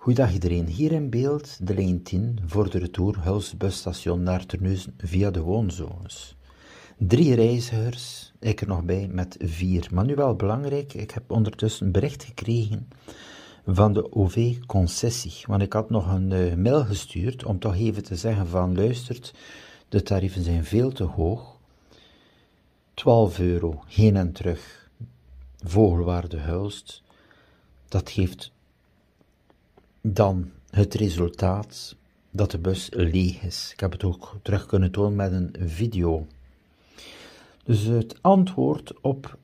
Goedendag iedereen, hier in beeld de lijn 10 voor de retour busstation naar Terneuzen via de woonzones. Drie reizigers, ik er nog bij met vier. Maar nu wel belangrijk, ik heb ondertussen een bericht gekregen van de OV-concessie. Want ik had nog een eh, mail gestuurd om toch even te zeggen van luistert, de tarieven zijn veel te hoog. 12 euro, heen en terug, Vogelwaarde Hulst. Dat geeft dan het resultaat dat de bus leeg is. Ik heb het ook terug kunnen tonen met een video. Dus het antwoord op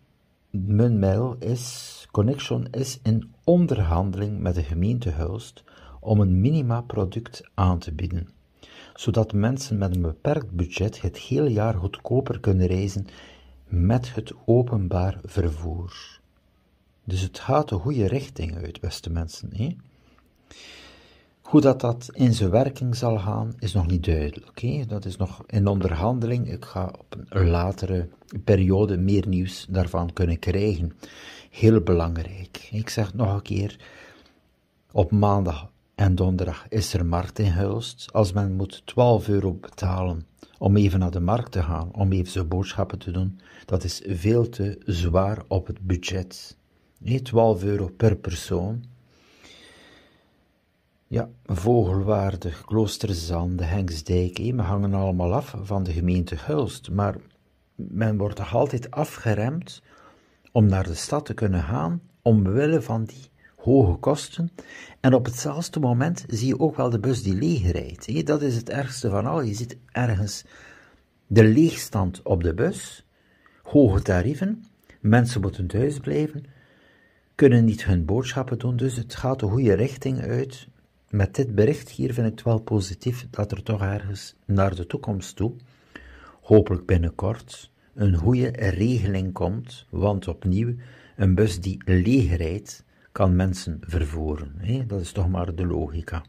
mijn mail is: Connection is in onderhandeling met de gemeente Hulst om een minima-product aan te bieden, zodat mensen met een beperkt budget het hele jaar goedkoper kunnen reizen met het openbaar vervoer. Dus het gaat de goede richting uit, beste mensen. Hè? Hoe dat, dat in zijn werking zal gaan, is nog niet duidelijk. Oké, Dat is nog in onderhandeling. Ik ga op een latere periode meer nieuws daarvan kunnen krijgen. Heel belangrijk. Ik zeg het nog een keer: op maandag en donderdag is er markt in Hulst. Als men moet 12 euro betalen om even naar de markt te gaan, om even zijn boodschappen te doen, dat is veel te zwaar op het budget. 12 euro per persoon ja, vogelwaardig, kloosterzand, Hengsdijk, we hangen allemaal af van de gemeente Hulst, maar men wordt toch altijd afgeremd om naar de stad te kunnen gaan, omwille van die hoge kosten. En op hetzelfde moment zie je ook wel de bus die leeg rijdt. Dat is het ergste van al. Je ziet ergens de leegstand op de bus, hoge tarieven, mensen moeten thuis blijven, kunnen niet hun boodschappen doen, dus het gaat de goede richting uit met dit bericht hier vind ik het wel positief dat er toch ergens naar de toekomst toe, hopelijk binnenkort, een goede regeling komt. Want opnieuw, een bus die leeg rijdt, kan mensen vervoeren. Dat is toch maar de logica.